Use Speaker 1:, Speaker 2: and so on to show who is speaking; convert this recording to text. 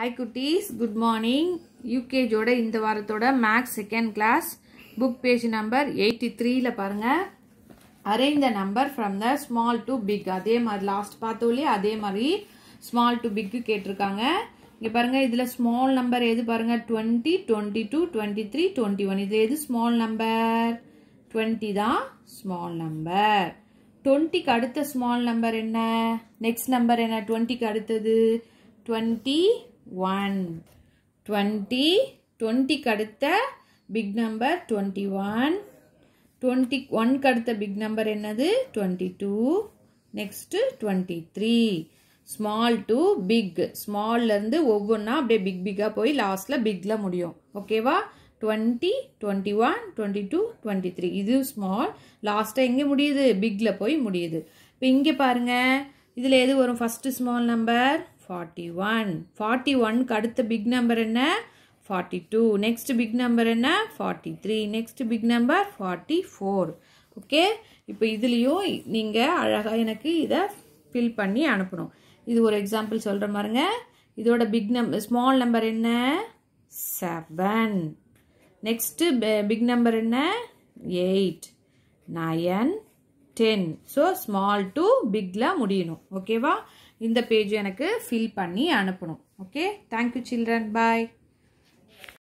Speaker 1: high குட்டீஸ் good morning யூகேஜோட இந்த வாரத்தோட maths second class book page number eighty த்ரீல பாருங்கள் arrange the number from the small to big அதே மாதிரி லாஸ்ட் பார்த்தோலே அதே மாதிரி ஸ்மால் டு பிக்கு கேட்டிருக்காங்க இங்கே பாருங்கள் இதில் ஸ்மால் நம்பர் எது பாருங்கள் twenty twenty two twenty three twenty one இதில் எது ஸ்மால் நம்பர் டுவெண்ட்டி தான் ஸ்மால் நம்பர் டுவெண்ட்டிக்கு அடுத்த ஸ்மால் நம்பர் என்ன நெக்ஸ்ட் நம்பர் என்ன டுவெண்ட்டிக்கு அடுத்தது டுவெண்ட்டி ஒன் டுவெண்ட்டி டுவெண்ட்டிக்கு அடுத்த big number twenty one twenty ஒன்க்கு அடுத்த பிக் நம்பர் என்னது twenty two next twenty three small to big ஸ்மால்லேருந்து ஒவ்வொன்றா அப்படியே பிக் பிக்காக போய் லாஸ்ட்டில் பிக்கில் முடியும் ஓகேவா twenty twenty one twenty two twenty three இது ஸ்மால் லாஸ்ட்டாக எங்கே முடியுது பிக்கில் போய் முடியுது இப்போ இங்கே பாருங்கள் இதில் எது வரும் first small number forty one forty ஒன்க்கு அடுத்த பிக் நம்பர் என்ன forty two next big number என்ன forty three next big number forty four okay இப்போ இதுலேயும் நீங்கள் அழகாக எனக்கு இதை ஃபில் பண்ணி அனுப்பணும் இது ஒரு எக்ஸாம்பிள் சொல்கிற மாதிரிங்க இதோட பிக் நம்பர் ஸ்மால் நம்பர் என்ன செவன் நெக்ஸ்ட்டு பிக் நம்பர் என்ன eight nine ten so small to பிக்கில் முடியணும் ஓகேவா இந்த பேஜ் எனக்கு ஃபில் பண்ணி அனுப்பணும் ஓகே தேங்க்யூ சில்ட்ரன் பாய்